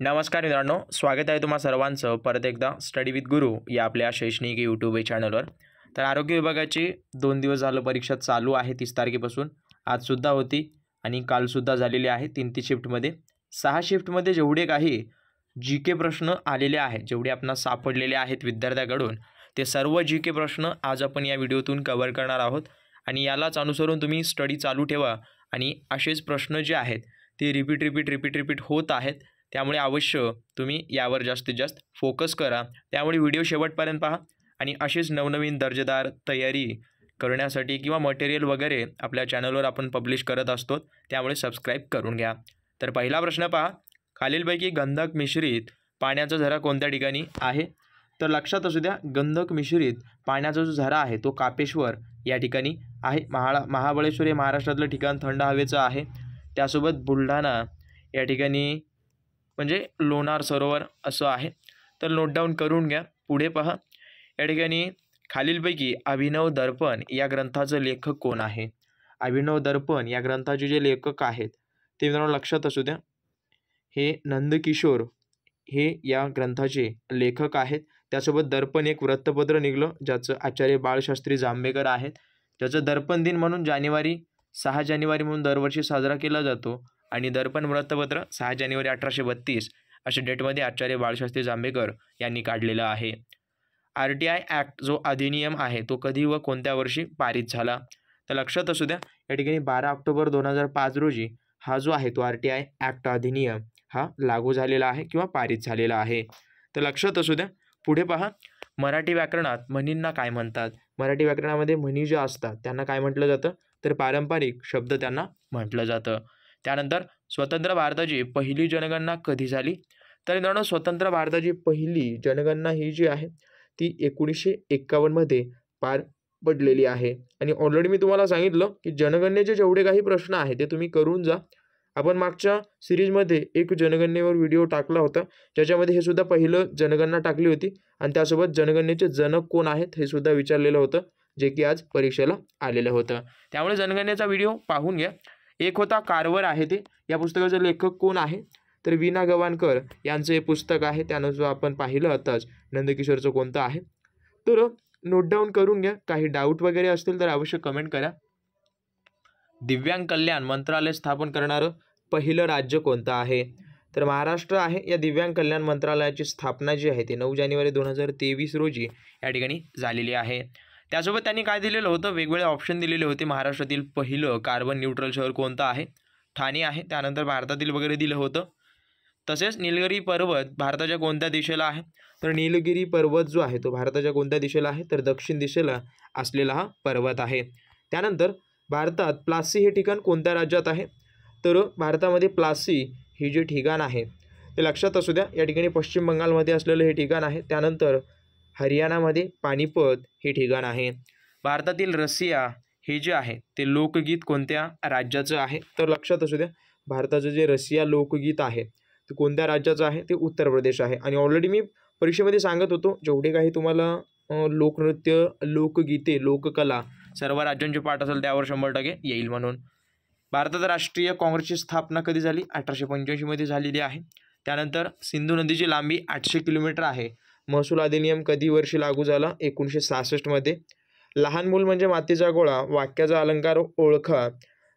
नमस्कार मित्रांनो स्वागत आहे तुम्हा सर्वांचं परत एकदा स्टडी विथ गुरु या आपल्या शैक्षणिक यूट्यूब या चॅनलवर तर आरोग्य विभागाची दोन दिवस झालं परीक्षा चालू आहे तीस तारखेपासून आजसुद्धा होती आणि कालसुद्धा झालेली आहे तीन तीन शिफ्टमध्ये सहा शिफ्टमध्ये जेवढे काही जी के प्रश्न आलेले आहेत जेवढे आपण सापडलेले आहेत विद्यार्थ्याकडून ते सर्व जी के प्रश्न आज आपण या व्हिडिओतून कव्हर करणार आहोत आणि यालाच अनुसरून तुम्ही स्टडी चालू ठेवा आणि असेच प्रश्न जे आहेत ते रिपीट रिपीट रिपीट रिपीट होत आहेत त्यामुळे अवश्य तुम्ही यावर जास्तीत जास्त फोकस करा त्यामुळे व्हिडिओ शेवटपर्यंत पहा आणि अशीच नवनवीन दर्जेदार तयारी करण्यासाठी किंवा मटेरियल वगैरे आपल्या चॅनलवर आपण पब्लिश करत असतो त्यामुळे सबस्क्राईब करून घ्या तर पहिला प्रश्न पहा खालीलपैकी गंधक मिश्रित पाण्याचा झरा कोणत्या ठिकाणी आहे तर लक्षात असू द्या गंधक मिश्रित पाण्याचा जो झरा आहे तो कापेश्वर या ठिकाणी आहे महाळा महाबळेश्वर हे महाराष्ट्रातलं ठिकाण थंड हवेचं आहे त्यासोबत बुलढाणा या ठिकाणी म्हणजे लोणार सरोवर असं आहे तर नोटडाऊन करून घ्या पुढे पहा या ठिकाणी खालीलपैकी अभिनव दर्पण या ग्रंथाचं लेखक कोण आहे अभिनव दर्पण या ग्रंथाचे जे लेखक आहेत ते मित्रांनो लक्षात असू द्या हे नंदकिशोर हे या ग्रंथाचे लेखक आहेत त्यासोबत दर्पण एक वृत्तपत्र निघलं ज्याचं आचार्य बाळशास्त्री जांभेकर आहेत ज्याचं दर्पण दिन म्हणून जानेवारी सहा जानेवारी म्हणून दरवर्षी साजरा केला जातो आणि दर्पण वृत्तपत्र सहा जानेवारी अठराशे बत्तीस अशा डेटमध्ये आचार्य बाळशास्त्री जांभेकर यांनी काढलेलं आहे आर टी आय ॲक्ट जो अधिनियम आहे तो कधी व कोणत्या वर्षी पारित झाला तर लक्षात असू द्या या ठिकाणी बारा ऑक्टोबर दोन हजार पाच रोजी हा जो आहे तो आर टी आय ॲक्ट अधिनियम हा लागू झालेला आहे किंवा पारित झालेला आहे तर लक्षात असू द्या पुढे पहा मराठी व्याकरणात म्हणींना काय म्हणतात मराठी व्याकरणामध्ये म्हणी ज्या असतात त्यांना काय म्हटलं जातं तर पारंपरिक शब्द त्यांना म्हटलं जातं त्यानंतर स्वतंत्र भारताची पहिली जनगणना कधी झाली तर मित्रांनो स्वतंत्र भारताची पहिली जनगणना ही जी आहे ती एकोणीसशे एक्कावन्नमध्ये पार पडलेली आहे आणि ऑलरेडी मी तुम्हाला सांगितलं की जनगणनेचे जेवढे काही प्रश्न आहे ते तुम्ही करून जा आपण मागच्या सिरीजमध्ये एक जनगणनेवर व्हिडिओ टाकला होता ज्याच्यामध्ये हे सुद्धा पहिलं जनगणना टाकली होती आणि त्यासोबत जनगणनेचे जनक कोण आहेत हे सुद्धा विचारलेलं होतं जे की आज परीक्षेला आलेलं होतं त्यामुळे जनगणनेचा व्हिडिओ पाहून घ्या एक होता कारवर आहे ते या पुस्तकाचं लेखक कोण आहे तर विना गवानकर यांचं हे पुस्तक आहे त्यानुसार आपण पाहिलं आताच नंदकिशोरचं कोणतं आहे तर नोट डाऊन करून घ्या काही डाऊट वगैरे असतील तर अवश्य कमेंट करा दिव्यांग कल्याण मंत्रालय स्थापन करणारं पहिलं राज्य कोणतं आहे तर महाराष्ट्र आहे या दिव्यांग कल्याण मंत्रालयाची स्थापना जी आहे ती नऊ जानेवारी दोन हजार तेवीस रोजी या ठिकाणी झालेली आहे त्यासोबत त्यांनी काय दिलेलं होतं वेगवेगळे ऑप्शन दिलेले होते महाराष्ट्रातील पहिलं कार्बन न्यूट्रल शहर कोणतं आहे ठाणे आहे त्यानंतर भारतातील वगैरे दिलं होतं तसेच नीलगिरी पर्वत भारताच्या कोणत्या दिशेला आहे तर नीलगिरी पर्वत जो आहे तो भारताच्या कोणत्या दिशेला आहे तर दक्षिण दिशेला असलेला हा पर्वत आहे त्यानंतर भारतात प्लासी हे ठिकाण कोणत्या राज्यात आहे तर भारतामध्ये प्लासी हे जे ठिकाण आहे ते लक्षात असू द्या या ठिकाणी पश्चिम बंगालमध्ये असलेलं हे ठिकाण आहे त्यानंतर हरियाणामध्ये पानिपत हे ठिकाण आहे भारतातील रसिया हे जे आहे ते लोकगीत कोणत्या राज्याचं आहे तर लक्षात असू द्या भारताचं जे रसिया लोकगीत आहे ते कोणत्या राज्याचं आहे ते उत्तर प्रदेश आहे आणि ऑलरेडी मी परीक्षेमध्ये सांगत होतो जेवढे काही तुम्हाला लोकनृत्य लोकगीते लोककला सर्व राज्यांचे पाठ असेल त्यावर शंभर टक्के येईल म्हणून भारतात राष्ट्रीय काँग्रेसची स्थापना कधी झाली अठराशे पंच्याऐंशीमध्ये झालेली आहे त्यानंतर सिंधू नदीची लांबी आठशे किलोमीटर आहे महसूल अधिनियम कधी वर्षी लागू झाला एकोणीसशे सहासष्टमध्ये लहान मूल म्हणजे मातीचा गोळा वाक्याचा अलंकार ओळखा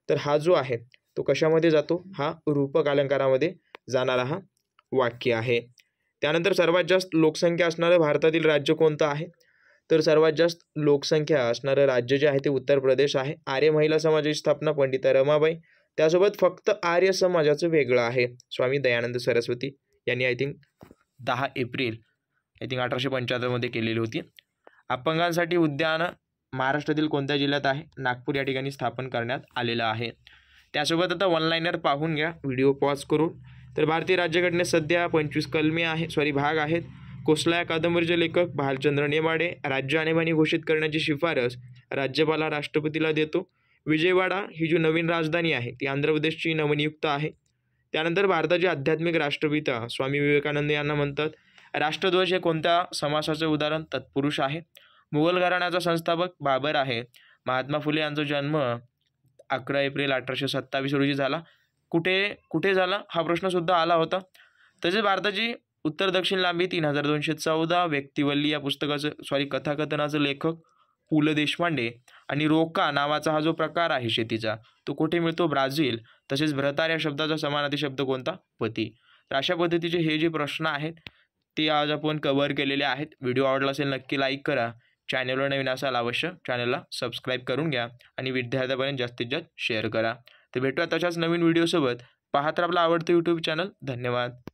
तर हा जो आहे तो कशामध्ये जातो हा रूपक अलंकारामध्ये जाणारा हा वाक्य आहे त्यानंतर सर्वात जास्त लोकसंख्या असणारं भारतातील राज्य कोणतं आहे तर सर्वात जास्त लोकसंख्या असणारं राज्य जे आहे ते उत्तर प्रदेश आहे आर्य महिला समाजाची स्थापना पंडित रमाबाई त्यासोबत फक्त आर्य समाजाचं वेगळं आहे स्वामी दयानंद सरस्वती यांनी आय थिंक दहा एप्रिल आय थिंक अठराशे पंच्याहत्तरमध्ये केलेली होती अपंगांसाठी उद्यान महाराष्ट्रातील कोणत्या जिल्ह्यात आहे नागपूर या ठिकाणी स्थापन करण्यात आलेलं आहे त्यासोबत आता वनलायनर पाहून घ्या व्हिडिओ पॉज करून तर भारतीय राज्यघटनेत सध्या पंचवीस कलमे आहे सॉरी भाग आहेत कोसला या कादंबरीचे लेखक भालचंद्र नेमाडे राज्य आणीबाणी घोषित करण्याची शिफारस राज्यपाल राष्ट्रपतीला देतो विजयवाडा ही जी नवीन राजधानी आहे ती आंध्र प्रदेशची नवनियुक्त आहे त्यानंतर भारताचे आध्यात्मिक राष्ट्रपिता स्वामी विवेकानंद यांना म्हणतात राष्ट्रध्वज हे कोणत्या समासाचे उदाहरण तत्पुरुष आहे मुघल घराण्याचा संस्थापक बाबर आहे महात्मा फुले यांचा जन्म अकरा एप्रिल अठराशे सत्तावीस रोजी झाला कुठे कुठे झाला हा प्रश्नसुद्धा आला होता तसेच भारताची उत्तर दक्षिण लांबी तीन हजार दोनशे चौदा व्यक्तिवल्ली या पुस्तकाचं सॉरी कथाकथनाचं लेखक पु ल देशपांडे आणि रोका नावाचा हा जो प्रकार आहे शेतीचा तो कुठे मिळतो ब्राझील तसेच भ्रतार या शब्दाचा समानार्थी शब्द कोणता पती तर अशा पद्धतीचे हे जे प्रश्न आहेत ती आज आपण कवर केलेले आहेत व्हिडिओ आवडला असेल नक्की लाईक करा चॅनलवर नवीन असाल अवश्य चॅनलला सबस्क्राईब करून घ्या आणि विद्यार्थ्यापर्यंत जास्तीत जास्त शेअर करा तर भेटूया तशाच नवीन व्हिडिओसोबत पाहत आपला आवडतं यूट्यूब चॅनल धन्यवाद